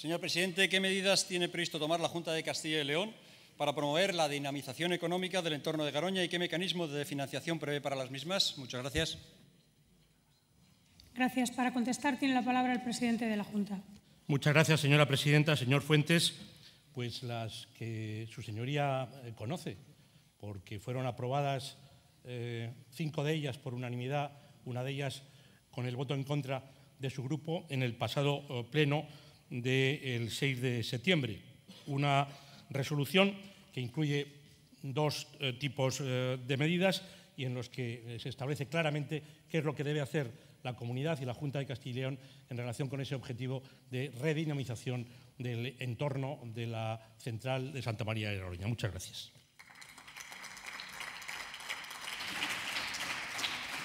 Señor presidente, ¿qué medidas tiene previsto tomar la Junta de Castilla y León para promover la dinamización económica del entorno de Garoña y qué mecanismo de financiación prevé para las mismas? Muchas gracias. Gracias. Para contestar tiene la palabra el presidente de la Junta. Muchas gracias, señora presidenta. Señor Fuentes, pues las que su señoría eh, conoce, porque fueron aprobadas eh, cinco de ellas por unanimidad, una de ellas con el voto en contra de su grupo en el pasado eh, pleno del 6 de septiembre. Una resolución que incluye dos eh, tipos eh, de medidas y en los que eh, se establece claramente qué es lo que debe hacer la comunidad y la Junta de Castilla y León en relación con ese objetivo de redinamización del entorno de la central de Santa María de la Oroña. Muchas gracias.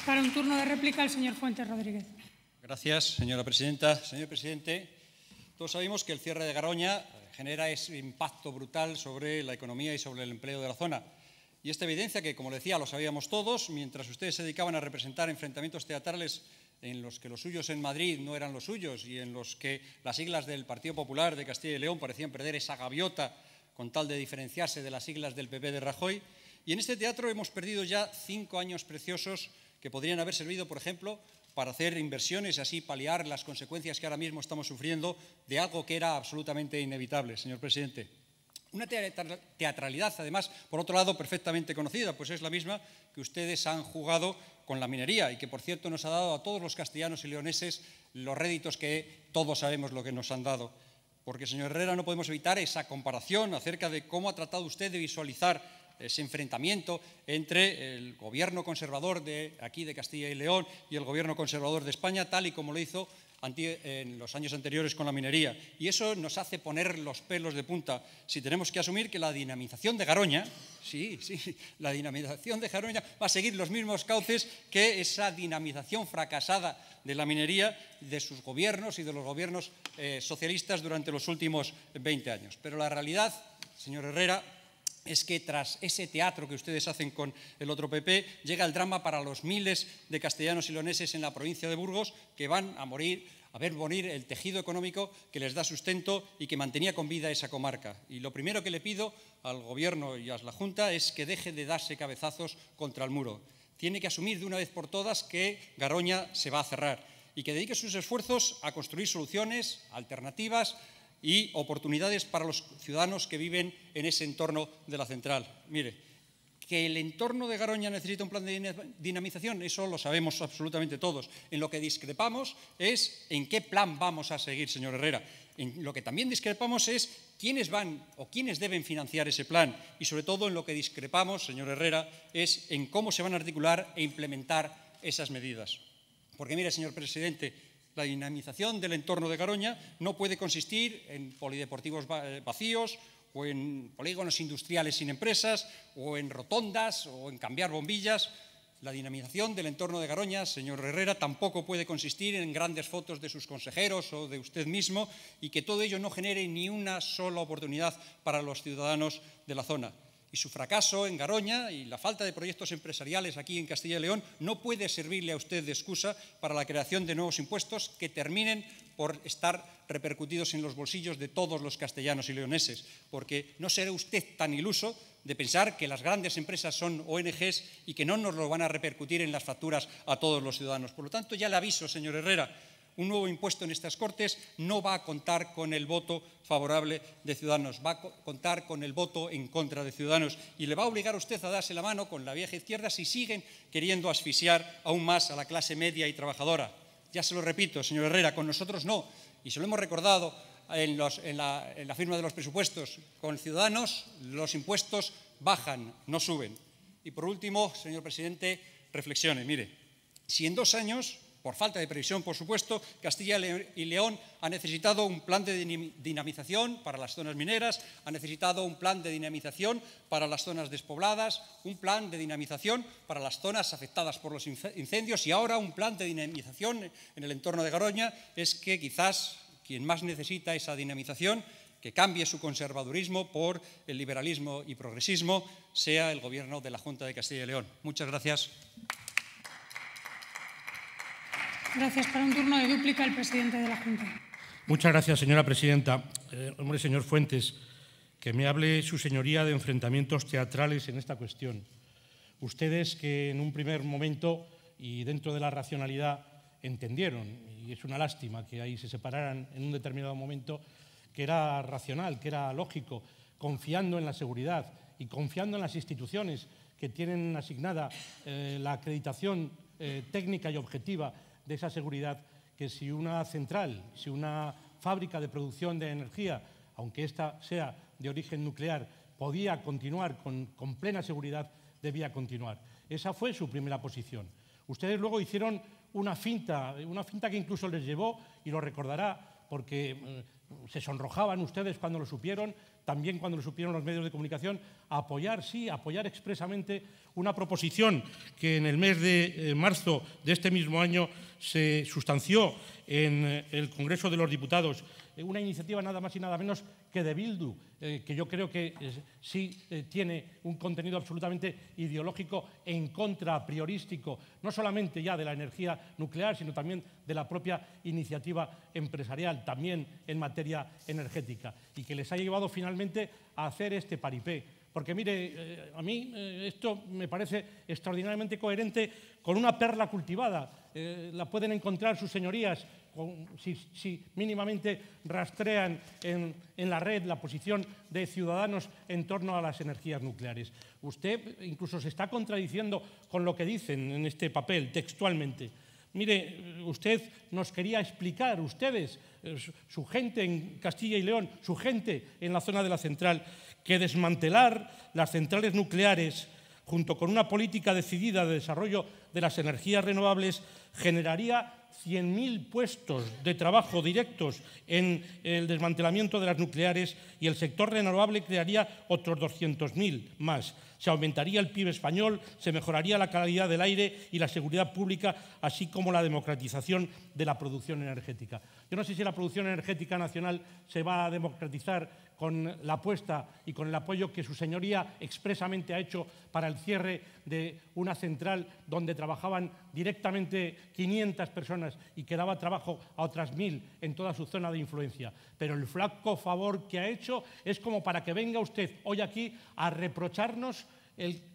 Para un turno de réplica, el señor Fuentes Rodríguez. Gracias, señora presidenta. Señor presidente, todos sabemos que el cierre de Garoña eh, genera ese impacto brutal sobre la economía y sobre el empleo de la zona. Y esta evidencia que, como decía, lo sabíamos todos, mientras ustedes se dedicaban a representar enfrentamientos teatrales en los que los suyos en Madrid no eran los suyos y en los que las siglas del Partido Popular de Castilla y León parecían perder esa gaviota con tal de diferenciarse de las siglas del PP de Rajoy. Y en este teatro hemos perdido ya cinco años preciosos que podrían haber servido, por ejemplo, para hacer inversiones y así paliar las consecuencias que ahora mismo estamos sufriendo de algo que era absolutamente inevitable, señor presidente. Una teatralidad, además, por otro lado, perfectamente conocida, pues es la misma que ustedes han jugado con la minería y que, por cierto, nos ha dado a todos los castellanos y leoneses los réditos que todos sabemos lo que nos han dado. Porque, señor Herrera, no podemos evitar esa comparación acerca de cómo ha tratado usted de visualizar ese enfrentamiento entre el gobierno conservador de aquí de Castilla y León y el gobierno conservador de España, tal y como lo hizo en los años anteriores con la minería. Y eso nos hace poner los pelos de punta si tenemos que asumir que la dinamización de Garoña, sí, sí, la dinamización de Garoña va a seguir los mismos cauces que esa dinamización fracasada de la minería de sus gobiernos y de los gobiernos eh, socialistas durante los últimos 20 años. Pero la realidad, señor Herrera, es que tras ese teatro que ustedes hacen con el otro PP, llega el drama para los miles de castellanos y leoneses en la provincia de Burgos que van a morir, a ver morir el tejido económico que les da sustento y que mantenía con vida esa comarca. Y lo primero que le pido al Gobierno y a la Junta es que deje de darse cabezazos contra el muro. Tiene que asumir de una vez por todas que Garoña se va a cerrar y que dedique sus esfuerzos a construir soluciones, alternativas, y oportunidades para los ciudadanos que viven en ese entorno de la central. Mire, que el entorno de Garoña necesita un plan de dinamización, eso lo sabemos absolutamente todos. En lo que discrepamos es en qué plan vamos a seguir, señor Herrera. En lo que también discrepamos es quiénes van o quiénes deben financiar ese plan y sobre todo en lo que discrepamos, señor Herrera, es en cómo se van a articular e implementar esas medidas. Porque mire, señor presidente, la dinamización del entorno de Garoña no puede consistir en polideportivos eh, vacíos o en polígonos industriales sin empresas o en rotondas o en cambiar bombillas. La dinamización del entorno de Garoña, señor Herrera, tampoco puede consistir en grandes fotos de sus consejeros o de usted mismo y que todo ello no genere ni una sola oportunidad para los ciudadanos de la zona y su fracaso en Garoña y la falta de proyectos empresariales aquí en Castilla y León no puede servirle a usted de excusa para la creación de nuevos impuestos que terminen por estar repercutidos en los bolsillos de todos los castellanos y leoneses, porque no será usted tan iluso de pensar que las grandes empresas son ONGs y que no nos lo van a repercutir en las facturas a todos los ciudadanos. Por lo tanto, ya le aviso, señor Herrera, un nuevo impuesto en estas Cortes no va a contar con el voto favorable de Ciudadanos, va a contar con el voto en contra de Ciudadanos y le va a obligar a usted a darse la mano con la vieja izquierda si siguen queriendo asfixiar aún más a la clase media y trabajadora. Ya se lo repito, señor Herrera, con nosotros no. Y se lo hemos recordado en, la, la firma de los presupuestos. Con Ciudadanos los impuestos bajan, no suben. Y por último, señor presidente, reflexione. Mire, si en dos años por falta de previsión, por supuesto, Castilla y León ha necesitado un plan de dinamización para las zonas mineras, ha necesitado un plan de dinamización para las zonas despobladas, un plan de dinamización para las zonas afectadas por los incendios y ahora un plan de dinamización en el entorno de Garoña. Es que quizás quien más necesita esa dinamización que cambie su conservadurismo por el liberalismo y progresismo sea el gobierno de la Junta de Castilla y León. Muchas gracias. Gracias. Para un turno de dúplica, el presidente de la Junta. Muchas gracias, señora presidenta. Eh, hombre, señor Fuentes, que me hable su señoría de enfrentamientos teatrales en esta cuestión. Ustedes que en un primer momento y dentro de la racionalidad entendieron, y es una lástima que ahí se separaran en un determinado momento, que era racional, que era lógico, confiando en la seguridad y confiando en las instituciones que tienen asignada eh, la acreditación eh, técnica y objetiva de esa seguridad que si una central, si una fábrica de producción de energía, aunque ésta sea de origen nuclear, podía continuar con, con plena seguridad, debía continuar. Esa fue su primera posición. Ustedes luego hicieron una finta, una finta que incluso les llevó, y lo recordará, porque mm, se sonrojaban ustedes cuando lo supieron, también cuando lo supieron los medios de comunicación, apoyar, sí, apoyar expresamente una proposición que en el mes de eh, marzo de este mismo año se sustanció en eh, el Congreso de los Diputados eh, una iniciativa nada más y nada menos que de Bildu, eh, que yo creo que eh, sí tiene un contenido absolutamente ideológico en contra, priorístico, no solamente ya de la energía nuclear, sino también de la propia iniciativa empresarial, también en materia energética, y que les ha llevado finalmente a hacer este paripé. Porque mire, a mí esto me parece extraordinariamente coherente con una perla cultivada. la pueden encontrar sus señorías si, mínimamente rastrean en, la red la posición de ciudadanos en torno a las energías nucleares. Usted incluso se está contradiciendo con lo que dicen en este papel textualmente. Mire, usted nos quería explicar, ustedes, eh, su gente en Castilla y León, su gente en la zona de la central, que desmantelar las centrales nucleares junto con una política decidida de desarrollo de las energías renovables, generaría 100.000 puestos de trabajo directos en el desmantelamiento de las nucleares y el sector renovable crearía otros 200.000 más. Se aumentaría el PIB español, se mejoraría la calidad del aire y la seguridad pública, así como la democratización de la producción energética. Yo no sé si la producción energética nacional se va a democratizar con la apuesta y con el apoyo que su señoría expresamente ha hecho para el cierre de una central donde trabajaban directamente 500 personas y que daba trabajo a otras mil en toda su zona de influencia. Pero el flaco favor que ha hecho es como para que venga usted hoy aquí a reprocharnos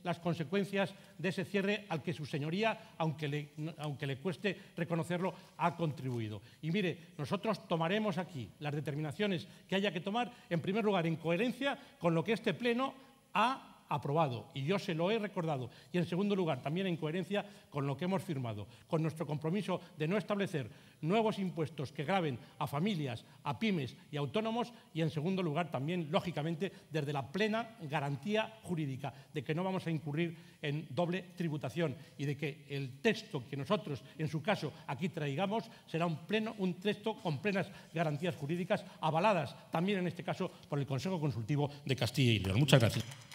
las consecuencias de ese cierre al que su señoría, aunque aunque le cueste reconocerlo, ha contribuido. Y mire, nosotros tomaremos aquí las determinaciones que haya que tomar, en primer lugar, en coherencia con lo que este Pleno ha aprobado y yo se lo he recordado. Y en segundo lugar, también en coherencia con lo que hemos firmado, con nuestro compromiso de no establecer nuevos impuestos que graben a familias, a pymes y autónomos. Y en segundo lugar, también, lógicamente, desde la plena garantía jurídica de que no vamos a incurrir en doble tributación y de que el texto que nosotros, en su caso, aquí traigamos será un, pleno, un texto con plenas garantías jurídicas avaladas también en este caso por el Consejo Consultivo de Castilla y León. Muchas gracias.